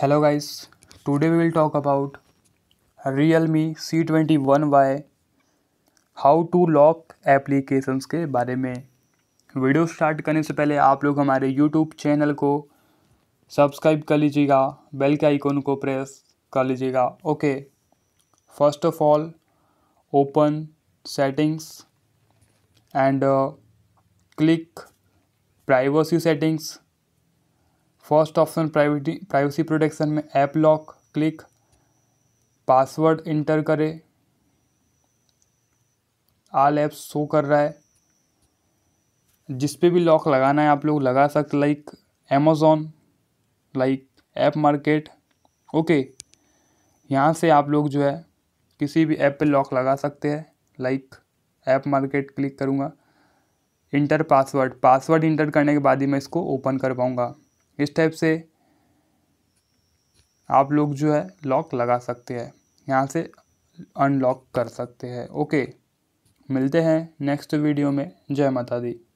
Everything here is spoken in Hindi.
hello guys will talk about Realme C twenty one Y how to lock applications के बारे में वीडियो स्टार्ट करने से पहले आप लोग हमारे यूट्यूब चैनल को सब्सक्राइब कर लीजिएगा बेल के आइकॉन को प्रेस कर लीजिएगा okay first of all open settings and click privacy settings first option privacy privacy protection में app lock click password enter करें आल ऐप शो कर रहा है जिस पे भी लॉक लगाना है आप लोग लगा सकते like Amazon like app market okay यहाँ से आप लोग जो है किसी भी ऐप पे लॉक लगा सकते हैं लाइक ऐप मार्केट क्लिक करूँगा इंटर पासवर्ड पासवर्ड इंटर करने के बाद ही मैं इसको ओपन कर पाऊँगा इस टाइप से आप लोग जो है लॉक लगा सकते हैं यहाँ से अनलॉक कर सकते हैं ओके मिलते हैं नेक्स्ट वीडियो में जय माता दी